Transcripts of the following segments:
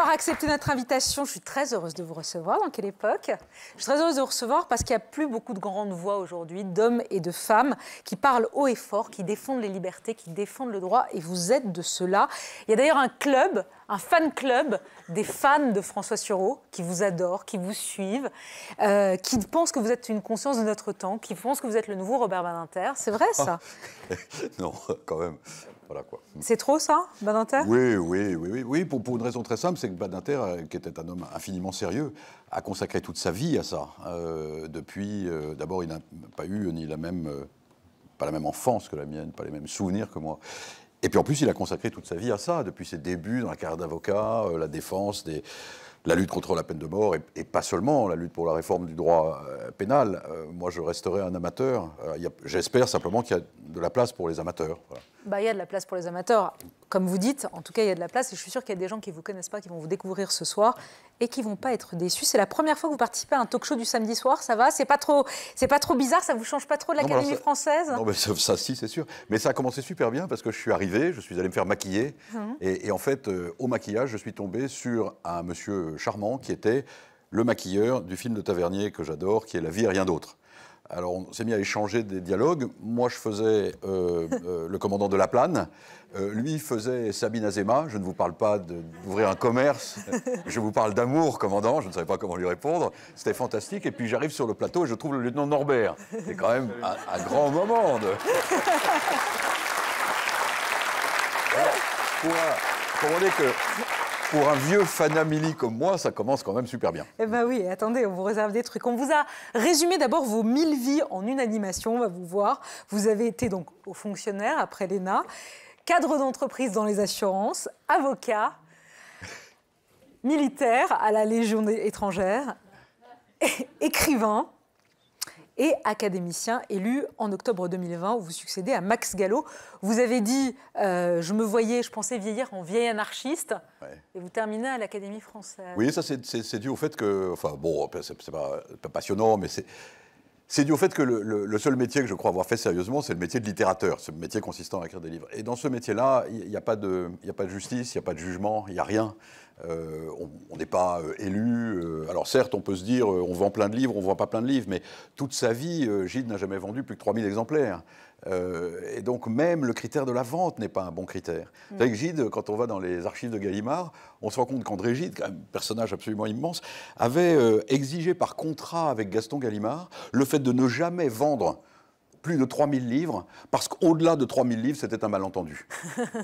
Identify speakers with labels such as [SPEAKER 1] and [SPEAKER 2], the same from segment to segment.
[SPEAKER 1] d'avoir accepté notre invitation. Je suis très heureuse de vous recevoir. Dans quelle époque Je suis très heureuse de vous recevoir parce qu'il n'y a plus beaucoup de grandes voix aujourd'hui, d'hommes et de femmes, qui parlent haut et fort, qui défendent les libertés, qui défendent le droit, et vous êtes de cela. Il y a d'ailleurs un club, un fan club des fans de François Sureau qui vous adorent, qui vous suivent, euh, qui pensent que vous êtes une conscience de notre temps, qui pensent que vous êtes le nouveau Robert Badinter. C'est vrai, ça
[SPEAKER 2] ah. Non, quand même. Mm.
[SPEAKER 1] C'est trop ça, Badinter oui,
[SPEAKER 2] oui, oui, oui, pour, une raison très simple, c'est que Badinter, euh, qui était un homme infiniment sérieux, a consacré toute sa vie à ça. Euh, depuis, euh, d'abord, il n'a pas eu ni la même, pas la même enfance que la mienne, pas les mêmes souvenirs que moi. Et puis en plus, il a consacré toute sa vie à ça, depuis ses débuts dans la carrière d'avocat, la défense, la lutte contre la peine de mort, et, pas seulement la lutte pour la réforme du droit pénal. moi, je resterai un amateur. j'espère simplement qu'il y a de la place pour les amateurs. Bah,
[SPEAKER 1] il bah, y a de la place pour les amateurs. Comme vous dites, en tout cas, il y a de la place. Et je suis sûre qu'il y a des gens qui ne vous connaissent pas, qui vont vous découvrir ce soir et qui ne vont pas être déçus. C'est la première fois que vous participez à un talk show du samedi soir. Ça va C'est pas trop, c'est pas trop bizarre Ça vous change pas trop de bah, l'Académie française Non, mais
[SPEAKER 2] ça, si, c'est sûr. Mais ça a commencé super bien parce que je suis arrivé, je suis allé me faire maquiller. Mmh. Et, en fait, euh, au maquillage, je suis tombé sur un monsieur charmant qui était le maquilleur du film de Tavernier que j'adore, qui est La vie et rien d'autre. Alors on s'est mis à échanger des dialogues. Moi, je faisais euh, euh, le commandant de la plane. Euh, lui faisait Sabine Azema. Je ne vous parle pas d'ouvrir un commerce. Je vous parle d'amour, commandant. Je ne savais pas comment lui répondre. C'était fantastique. Et puis j'arrive sur le plateau et je trouve le lieutenant Norbert. C'est quand même un, grand moment. que pour un vieux fanamili comme moi, ça commence quand même super bien.
[SPEAKER 1] Eh ben oui, attendez, on vous réserve des trucs. On vous a résumé d'abord vos 1000 vies en une animation, on va vous voir. Vous avez été donc au fonctionnaire après l'ENA, cadre d'entreprise dans les assurances, avocat, militaire à la Légion étrangère, écrivain, et académicien élu en octobre 2020 où vous succédez à Max Gallo. Vous avez dit euh, Je me voyais, je pensais vieillir en vieil anarchiste et vous terminez à l'Académie française.
[SPEAKER 2] Oui, ça c'est dû au fait que, enfin bon, c'est pas, pas passionnant, mais c'est. C'est dû au fait que le, seul métier que je crois avoir fait sérieusement, c'est le métier de littérateur, ce métier consistant à écrire des livres. Et dans ce métier-là, il n'y a, a, pas de justice, il n'y a pas de jugement, il n'y a rien. Euh, on n'est pas euh, élu. Euh, alors certes, on peut se dire, on vend plein de livres, on ne vend pas plein de livres, mais toute sa vie, Gide n'a jamais vendu plus que 3000 exemplaires. et donc même le critère de la vente n'est pas un bon critère. Mm. Avec Gide, quand on va dans les archives de Gallimard, on se rend compte qu'André Gide, un personnage absolument immense, avait exigé par contrat avec Gaston Gallimard le fait de ne jamais vendre plus de 3000 livres, parce qu'au-delà de 3000 livres, c'était un malentendu.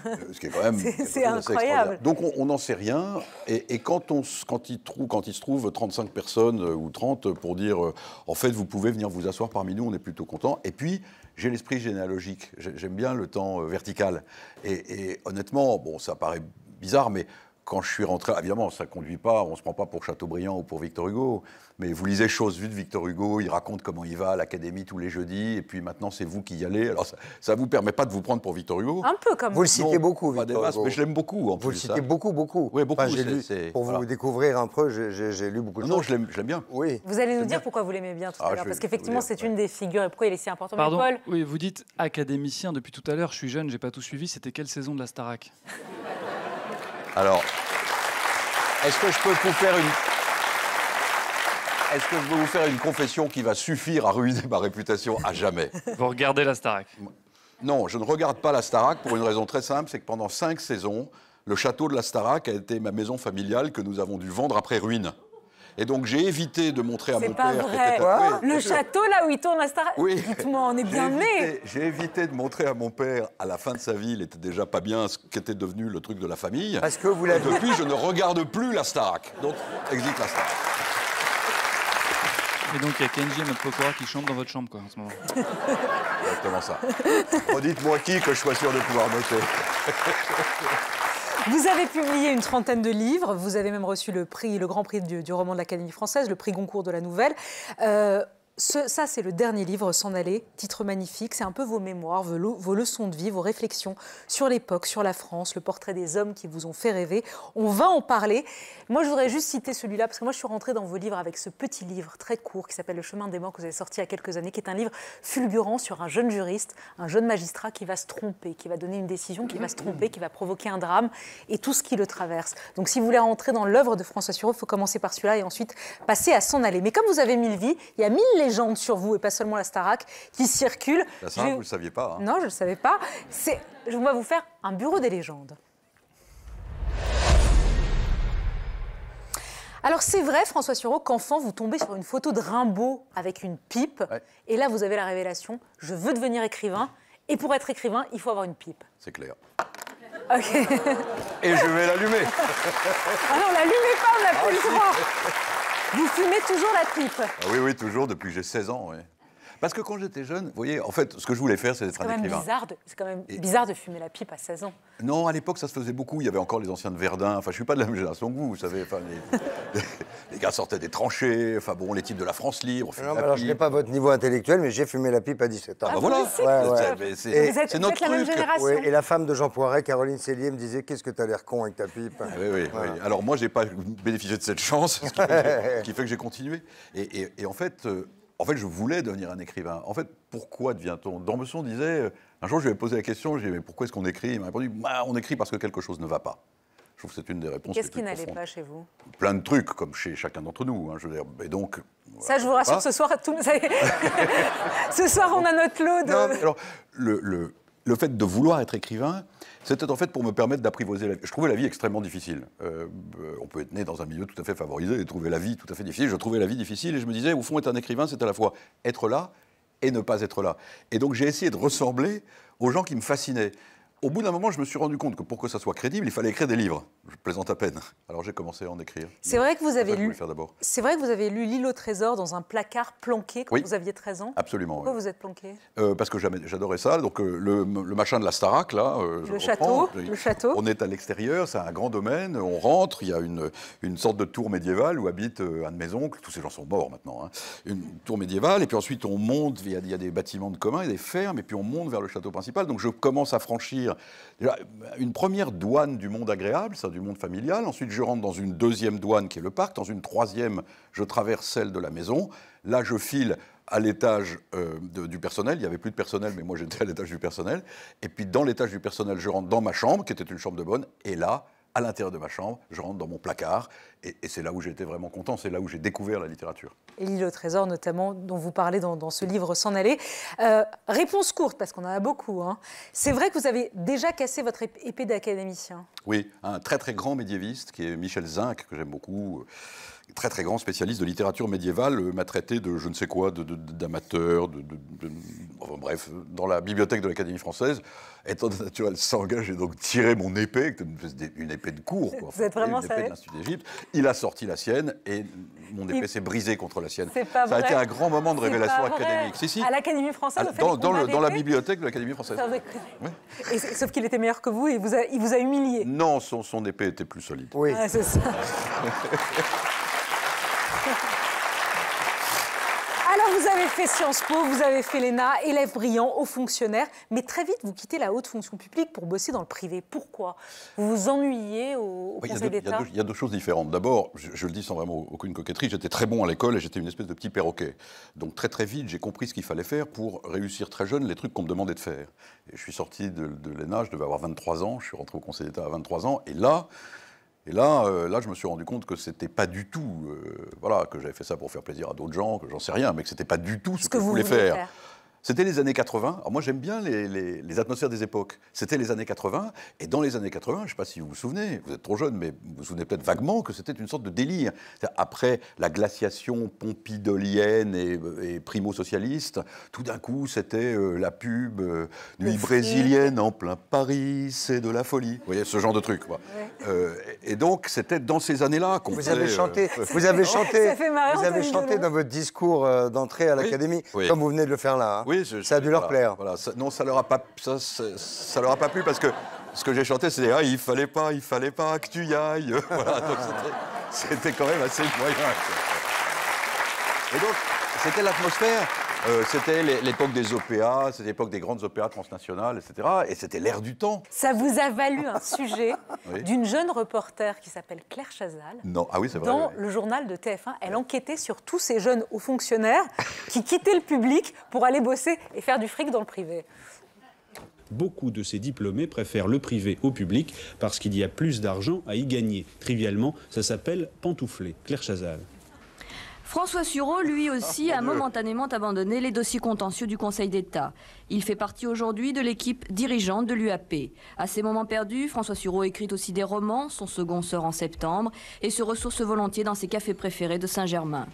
[SPEAKER 2] Euh, ce qui est quand même. C'est incroyable. Donc on n'en sait rien. Et, quand, on, quand, il quand il se trouve 35 personnes euh, ou 30 pour dire euh, en fait, vous pouvez venir vous asseoir parmi nous, on est plutôt content. Et puis, j'ai l'esprit généalogique. J'aime bien le temps vertical. Et, et honnêtement, bon, ça paraît bizarre, mais quand je suis rentré, évidemment, ça ne conduit pas, on ne se prend pas pour Chateaubriand ou pour Victor Hugo, mais vous lisez Chose vues de Victor Hugo, il raconte comment il va à l'académie tous les jeudis, et puis maintenant c'est vous qui y allez. Alors ça ne vous permet pas de vous prendre pour Victor Hugo. Un peu comme Vous le citez beaucoup, Victor Hugo. mais je l'aime beaucoup en vous plus. Vous le citez hein. beaucoup, beaucoup. Oui, beaucoup. lu, pour vous découvrir un peu, j'ai lu beaucoup de choses. Non, je l'aime bien. Oui. Vous allez
[SPEAKER 1] nous dire pourquoi vous l'aimez bien tout ah, à l'heure, parce qu'effectivement c'est une des figures, et pourquoi il est si important. Pardon,
[SPEAKER 2] oui, vous dites académicien depuis tout à l'heure, je suis jeune, j'ai pas tout suivi, c'était quelle saison de la Starac alors, est-ce que je peux vous faire une... Est-ce que je vous faire une confession qui va suffire à ruiner ma réputation à jamais
[SPEAKER 1] Vous regardez la Starac
[SPEAKER 2] Non, je ne regarde pas la Starac pour une raison très simple, c'est que pendant cinq saisons, le château de la Starac a été ma maison familiale que nous avons dû vendre après ruine. Et donc j'ai évité de montrer à mon père. Vrai. Quoi le
[SPEAKER 1] château là où il tourne la star. Dites-moi, on est bien né.
[SPEAKER 2] J'ai évité de montrer à mon père à la fin de sa vie, il était déjà pas bien ce qu'était devenu le truc de la famille. Parce que vous l'avez. Depuis, je ne regarde plus la Starac. Donc exit la Starac. Et donc il y a Kenji notre procureur, qui chante dans votre chambre quoi en ce moment. Exactement ça. dites moi qui que je sois sûr de pouvoir noter.
[SPEAKER 1] Vous avez publié une trentaine de livres, vous avez même reçu le prix, le Grand Prix du, roman de l'Académie française, le prix Goncourt de la nouvelle. Euh, ça, c'est le dernier livre, S'en aller, titre magnifique. C'est un peu vos mémoires, vos, leçons de vie, vos réflexions sur l'époque, sur la France, le portrait des hommes qui vous ont fait rêver. On va en parler. Moi, je voudrais juste citer celui-là, parce que moi, je suis rentrée dans vos livres avec ce petit livre très court qui s'appelle Le chemin des morts, que vous avez sorti il y a quelques années, qui est un livre fulgurant sur un jeune juriste, un jeune magistrat qui va se tromper, qui va donner une décision, qui va se tromper, qui va provoquer un drame et tout ce qui le traverse. Donc, si vous voulez rentrer dans l'œuvre de François Sureau, il faut commencer par celui-là et ensuite passer à S'en aller. Mais comme vous avez mille vies, il y a mille sur vous, et pas seulement la Starac, qui circule. La Starac, vous ne
[SPEAKER 2] le saviez pas. Hein.
[SPEAKER 1] Non, je ne le savais pas. je vais vous faire un bureau des légendes. Alors c'est vrai, François Sureau, qu'enfant, vous tombez sur une photo de Rimbaud avec une pipe. Et là, vous avez la révélation, je veux devenir écrivain. Et pour être écrivain, il faut avoir une pipe. C'est clair. OK.
[SPEAKER 2] Et je vais l'allumer. ah
[SPEAKER 1] non, l'allumez pas, la n'a ah vous fumez toujours la pipe ah
[SPEAKER 2] Oui, oui, toujours, depuis que j'ai 16 ans. Oui. Parce que quand j'étais jeune, vous voyez, en fait, ce que je voulais faire, c'est être un écrivain.
[SPEAKER 1] C'est quand même bizarre de fumer la pipe à 16 ans.
[SPEAKER 2] Non, à l'époque, ça se faisait beaucoup. Il y avait encore les anciens de Verdun. Enfin, je suis pas de la même génération que vous, vous savez. Enfin, les... gars sortaient des tranchées. Enfin, bon, les types de la France libre. Non, la alors, je n'ai
[SPEAKER 1] pas votre niveau intellectuel, mais j'ai fumé la pipe à 17 ans. Ah, voilà. C'est notre génération. et la femme de Jean Poiret, Caroline Sellier, me disait Qu'est-ce que tu as l'air con avec ta pipe ah, oui, oui,
[SPEAKER 2] Alors, moi, j'ai pas bénéficié de cette chance, ce qui fait que j'ai continué. Et, en fait, euh, en fait, je voulais devenir un écrivain. En fait, pourquoi devient-on D'Ambesson disait, euh, un jour je lui ai posé la question, j'ai dit, mais pourquoi est-ce qu'on écrit Il m'a répondu, bah, on écrit parce que quelque chose ne va pas. Je trouve que c'est une des réponses. Qu'est-ce qui n'allait pas chez vous Plein de trucs, comme chez chacun d'entre nous. Hein, je veux dire, mais donc.
[SPEAKER 1] Ça, je vous rassure, ce soir, tout... ce soir, on a notre lot Non,
[SPEAKER 2] alors, le le fait de vouloir être écrivain, c'était en fait pour me permettre d'apprivoiser la vie. Je trouvais la vie extrêmement difficile. Euh, euh, on peut être né dans un milieu tout à fait favorisé et trouver la vie tout à fait difficile. Je trouvais la vie difficile et je me disais, au fond, être un écrivain, c'est à la fois être là et ne pas être là. Et donc j'ai essayé de ressembler aux gens qui me fascinaient au bout d'un moment, je me suis rendu compte que pour que ça soit crédible, il fallait écrire des livres. Je plaisante à peine. Alors j'ai commencé à en écrire. C'est vrai que vous avez lu.
[SPEAKER 1] C'est vrai que vous avez lu L'île au trésor dans un placard planqué quand vous aviez 13 ans. Absolument. Pourquoi vous êtes planqué
[SPEAKER 2] euh, Parce que j'adorais ça. Donc euh, le, machin de la Starac là. Euh, le château. Le château. On est à l'extérieur, c'est un grand domaine. On rentre, il y a une, une sorte de tour médiévale où habite un de mes oncles. Tous ces gens sont morts maintenant. Hein. Une tour médiévale. Et puis ensuite on monte. Il y, a, a des bâtiments de commun il des fermes. Et puis on monte vers le château principal. Donc je commence à franchir une première douane du monde agréable, ça, du monde familial. Ensuite, je rentre dans une deuxième douane qui est le parc. Dans une troisième, je traverse celle de la maison. Là, je file à l'étage euh, du personnel. Il n'y avait plus de personnel, mais moi, j'étais à l'étage du personnel. Et puis, dans l'étage du personnel, je rentre dans ma chambre, qui était une chambre de bonne. Et là, à l'intérieur de ma chambre, je rentre dans mon placard, et, c'est là où j'étais vraiment content, c'est là où j'ai découvert la littérature.
[SPEAKER 1] Et l'île au trésor, notamment, dont vous parlez dans, ce livre S'en aller. Euh, réponse courte, parce qu'on en a beaucoup. Hein. C'est vrai que vous avez déjà cassé votre épée d'académicien.
[SPEAKER 2] Oui, un très très grand médiéviste qui est Michel Zinc, que j'aime beaucoup très très grand spécialiste de littérature médiévale, euh, m'a traité de je ne sais quoi, d'amateur, de, enfin, bref, dans la bibliothèque de l'Académie française, étant de naturel s'engage et donc tirer mon épée, une épée de cours, Vous êtes vraiment une épée de l'Institut d'Égypte. Il a sorti la sienne et mon épée s'est brisée contre la sienne. Ça a été un grand moment de révélation académique. Si, si. À l'Académie française, ah, dans, la bibliothèque de l'Académie française. sauf qu'il était meilleur que vous et il vous a humilié. Non, son, épée était plus solide. Oui. Ah, c'est ça.
[SPEAKER 1] fait Sciences Po, vous avez fait l'ENA, élève brillant, haut fonctionnaire, mais très vite, vous quittez la haute fonction publique pour bosser dans le privé. Pourquoi Vous vous ennuyez au, Conseil d'État il, y, a
[SPEAKER 2] deux choses différentes. D'abord, je, le dis sans vraiment aucune coquetterie, j'étais très bon à l'école et j'étais une espèce de petit perroquet. Donc très très vite, j'ai compris ce qu'il fallait faire pour réussir très jeune les trucs qu'on me demandait de faire. Et je suis sorti de, de l'ENA, je devais avoir 23 ans, je suis rentré au Conseil d'État à 23 ans, et là... Et là, euh, là, je me suis rendu compte que c'était pas du tout, euh, voilà, que j'avais fait ça pour faire plaisir à d'autres gens, que j'en sais rien, mais que c'était pas du tout ce, que, vous je voulais, faire. C'était les années 80. Alors moi, j'aime bien les, atmosphères des époques. C'était les années 80. Et dans les années 80, je ne sais pas si vous vous souvenez, vous êtes trop jeune, mais vous vous souvenez peut-être vaguement que c'était une sorte de délire. Après la glaciation pompidolienne euh, et, primo-socialiste, tout d'un coup, c'était euh, la pub euh, Nuit brésilienne en plein Paris, c'est de la folie. Vous voyez, ce genre de truc. Quoi. et donc, c'était dans ces années-là qu'on Vous avez chanté, vous avez chanté, vous avez chanté dans votre discours d'entrée à l'Académie, comme vous venez de le faire là. Hein. Oui, ça a dû leur plaire. non, ça leur a pas, leur a pas plu parce que ce que j'ai chanté, c'était « ah, il fallait pas, il fallait pas que tu y ailles. c'était quand même assez moyen. Et donc, c'était l'atmosphère euh, c'était l'époque des OPA, c'était l'époque des grandes opéras transnationales, etc. Et c'était l'ère du temps.
[SPEAKER 1] Ça vous a valu un sujet d'une jeune reporter qui s'appelle Claire Chazal.
[SPEAKER 2] Non, ah oui, Dans
[SPEAKER 1] le journal de TF1, elle enquêtait sur tous ces jeunes hauts fonctionnaires qui quittaient le public pour aller bosser et faire du fric dans le privé.
[SPEAKER 2] Beaucoup de ces diplômés préfèrent le privé au public parce qu'il y a plus d'argent à y gagner. Trivialement, ça s'appelle pantoufler. Claire Chazal.
[SPEAKER 1] François Sureau, lui aussi, a momentanément abandonné les dossiers contentieux du Conseil d'État. Il fait partie aujourd'hui de l'équipe dirigeante de l'UAP. À ses moments perdus, François Sureau écrit aussi des romans, son second sort en septembre, et se ressource volontiers dans ses cafés préférés de Saint-Germain.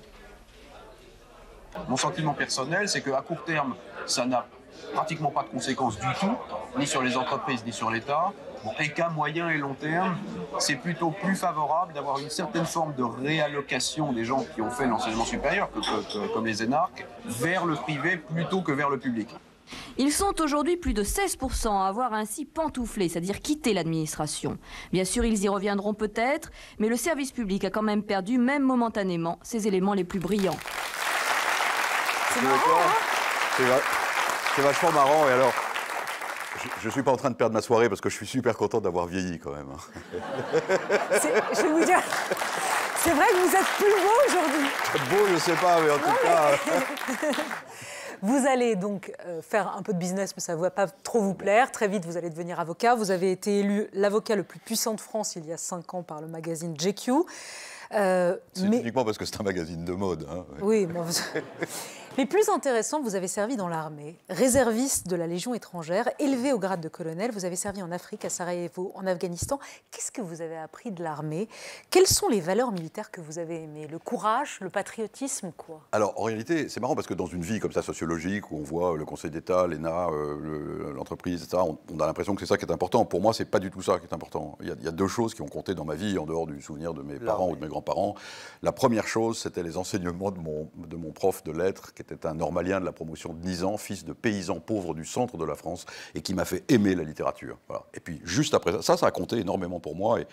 [SPEAKER 2] Mon sentiment personnel, c'est qu'à court terme, ça n'a pratiquement pas de conséquences du tout, ni sur les entreprises, ni sur l'État. Bon, et qu'à moyen et long terme, c'est plutôt plus favorable d'avoir une certaine forme de réallocation des gens qui ont fait l'enseignement supérieur, comme les énarques, vers le privé plutôt que vers le public.
[SPEAKER 1] Ils sont aujourd'hui plus de 16% à avoir ainsi pantouflé, c'est-à-dire quitté l'administration. Bien sûr, ils y reviendront peut-être, mais le service public a quand même perdu, même momentanément, ses éléments les plus brillants.
[SPEAKER 2] C'est marrant, hein c'est vachement marrant. Et alors, je ne suis pas en train de perdre ma soirée parce que je suis super content d'avoir vieilli quand même. Hein.
[SPEAKER 1] Je vais vous dire, c'est vrai que vous êtes plus beau aujourd'hui.
[SPEAKER 2] Beau, je sais pas, mais en tout cas.
[SPEAKER 1] Hein. Vous allez donc euh, faire un peu de business, mais ça ne va pas trop vous plaire. Très vite, vous allez devenir avocat. Vous avez été élu l'avocat le plus puissant de France il y a cinq ans par le magazine GQ. Euh, c'est mais...
[SPEAKER 2] uniquement parce que c'est un magazine de mode. Hein. Oui, moi,
[SPEAKER 1] mais plus intéressant, vous avez servi dans l'armée, réserviste de la Légion étrangère, élevé au grade de colonel. Vous avez servi en Afrique, à Sarajevo, en Afghanistan. Qu'est-ce que vous avez appris de l'armée Quelles sont les valeurs militaires que vous avez aimées Le courage, le patriotisme, quoi
[SPEAKER 2] Alors, en réalité, c'est marrant parce que dans une vie comme ça, sociologique, où on voit le Conseil d'État, l'ENA, euh, l'entreprise, etc., on, a l'impression que c'est ça qui est important. Pour moi, c'est pas du tout ça qui est important. Il y, a, deux choses qui ont compté dans ma vie, en dehors du souvenir de mes parents ou de mes grands-parents. La première chose, c'était les enseignements de mon, de mon prof de lettres, c'était un normalien de la promotion de ans, fils de paysan pauvre du centre de la France, et qui m'a fait aimer la littérature. Et puis juste après ça, ça a compté énormément pour moi. Et,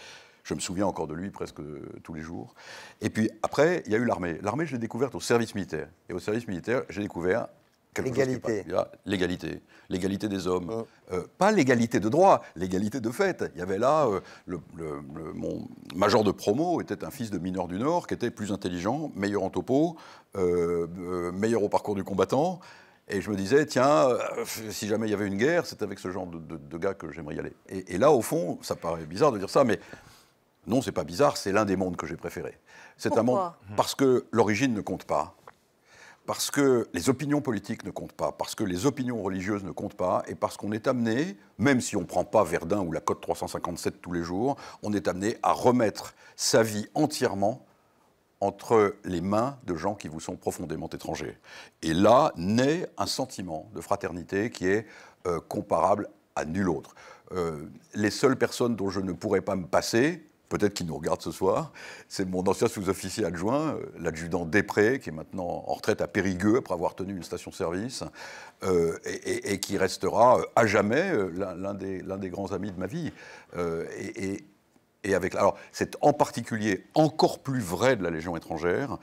[SPEAKER 2] je me souviens encore de lui presque tous les jours. Et puis après, il y a eu l'armée. L'armée, je l'ai découverte au service militaire. Et au service militaire, j'ai découvert L'égalité. L'égalité. L'égalité des hommes. Hein. Euh, pas l'égalité de droit, l'égalité de fait. Il y avait là, euh, mon major de promo était un fils de mineur du Nord qui était plus intelligent, meilleur en topo, euh, meilleur au parcours du combattant. Et je me disais, tiens, si jamais il y avait une guerre, c'est avec ce genre de, gars que j'aimerais y aller. Et, là, au fond, ça paraît bizarre de dire ça, mais non, c'est pas bizarre, c'est l'un des mondes que j'ai préféré. C'est un monde parce que l'origine ne compte pas parce que les opinions politiques ne comptent pas, parce que les opinions religieuses ne comptent pas, et parce qu'on est amené, même si on ne prend pas Verdun ou la Côte 357 tous les jours, on est amené à remettre sa vie entièrement entre les mains de gens qui vous sont profondément étrangers. Et là naît un sentiment de fraternité qui est euh, comparable à nul autre. Euh, les seules personnes dont je ne pourrais pas me passer, peut-être qu'il nous regarde ce soir. C'est mon ancien sous-officier adjoint, euh, l'adjudant Després, qui est maintenant en retraite à Périgueux après avoir tenu une station-service, euh, et, qui restera euh, à jamais l'un des, grands amis de ma vie. et, avec, alors, c'est en particulier encore plus vrai de la Légion étrangère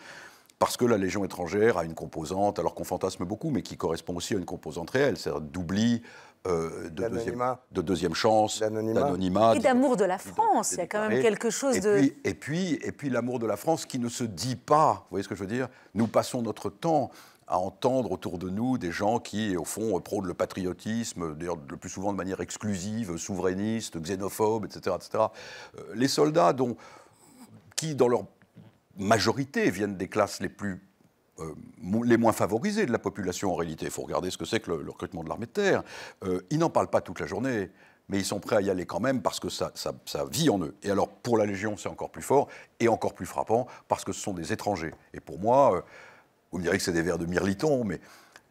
[SPEAKER 2] parce que la Légion étrangère a une composante, alors qu'on fantasme beaucoup, mais qui correspond aussi à une composante réelle, c'est-à-dire d'oubli, euh, de, deuxième, de, deuxième, chance, d'anonymat. Et
[SPEAKER 1] d'amour de la France, il y a quand même quelque chose de...
[SPEAKER 2] et puis, et puis l'amour de la France qui ne se dit pas, vous voyez ce que je veux dire Nous passons notre temps à entendre autour de nous des gens qui, au fond, prônent le patriotisme, d'ailleurs le plus souvent de manière exclusive, souverainiste, xénophobe, etc. etc. Euh, les soldats dont, qui, dans leur majorité viennent des classes les plus euh, les moins favorisées de la population en réalité. Il faut regarder ce que c'est que le, recrutement de l'armée de terre. Euh, ils n'en parlent pas toute la journée, mais ils sont prêts à y aller quand même parce que ça, vit en eux. Et alors pour la Légion, c'est encore plus fort et encore plus frappant parce que ce sont des étrangers. Et pour moi, euh, vous me direz que c'est des vers de mirliton, mais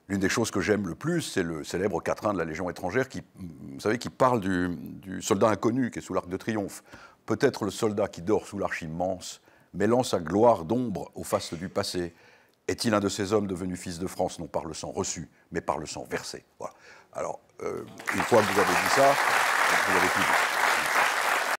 [SPEAKER 2] l'une des choses que j'aime le plus, c'est le célèbre quatrain de la Légion étrangère qui, vous savez, qui parle du, du soldat inconnu qui est sous l'arc de triomphe. Peut-être le soldat qui dort sous l'arche immense mêlant sa gloire d'ombre aux faces du passé. Est-il un de ces hommes devenus fils de France, non par le sang reçu, mais par le sang versé Voilà. Alors, euh, une fois que vous avez dit ça, vous avez tout dit.